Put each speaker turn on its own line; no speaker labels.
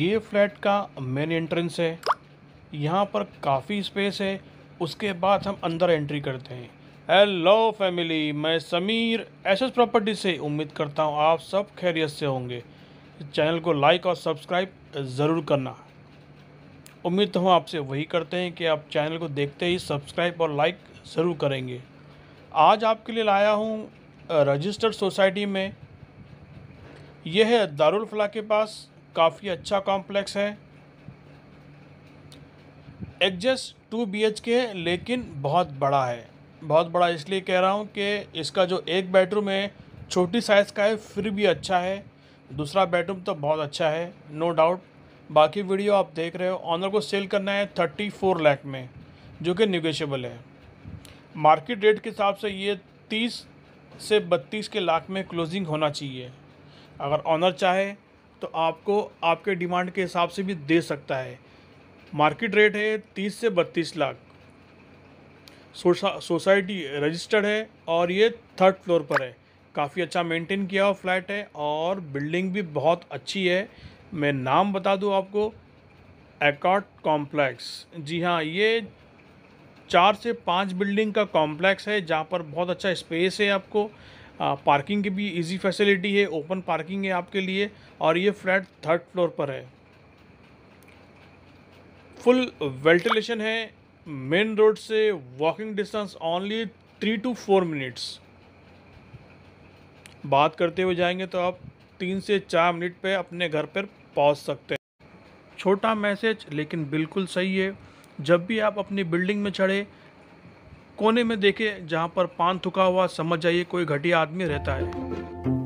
ये फ्लैट का main entrance है यहाँ पर काफ़ी स्पेस है उसके बाद हम अंदर एंट्री करते हैं हेलो फैमिली मैं समीर एस एस प्रॉपर्टी से उम्मीद करता हूँ आप सब खैरियत से होंगे चैनल को लाइक और सब्सक्राइब ज़रूर करना उम्मीद तो हम आपसे वही करते हैं कि आप चैनल को देखते ही सब्सक्राइब और लाइक ज़रूर करेंगे आज आपके लिए लाया हूँ रजिस्टर्ड सोसाइटी में यह है दारुल फला के पास काफ़ी अच्छा कॉम्प्लेक्स है एडजस्ट टू बी एच के लेकिन बहुत बड़ा है बहुत बड़ा इसलिए कह रहा हूँ कि इसका जो एक बेडरूम है छोटी साइज़ का है फिर भी अच्छा है दूसरा बेडरूम तो बहुत अच्छा है नो डाउट बाकी वीडियो आप देख रहे हो ऑनर को सेल करना है थर्टी फोर लैख में जो कि निगोशियबल है मार्केट रेट के हिसाब से ये तीस से बत्तीस के लाख में क्लोजिंग होना चाहिए अगर ऑनर चाहे तो आपको आपके डिमांड के हिसाब से भी दे सकता है मार्केट रेट है तीस से बत्तीस लाख सोसा, सोसाइटी रजिस्टर्ड है और ये थर्ड फ्लोर पर है काफ़ी अच्छा मेंटेन किया हुआ फ्लैट है और बिल्डिंग भी बहुत अच्छी है मैं नाम बता दूँ आपको एकॉट कॉम्प्लेक्स जी हाँ ये चार से पाँच बिल्डिंग का कॉम्प्लेक्स है जहाँ पर बहुत अच्छा स्पेस है आपको पार्किंग की भी इजी फैसिलिटी है ओपन पार्किंग है आपके लिए और ये फ्लैट थर्ड फ्लोर पर है फुल वेंटिलेशन है मेन रोड से walking distance only three two four minutes बात करते हुए जाएंगे तो आप तीन से चार मिनट पे अपने घर पर पहुंच सकते हैं छोटा मैसेज लेकिन बिल्कुल सही है जब भी आप अपनी बिल्डिंग में चढ़े कोने में देखे जहाँ पर पान थुका हुआ समझ जाइए कोई घटिया आदमी रहता है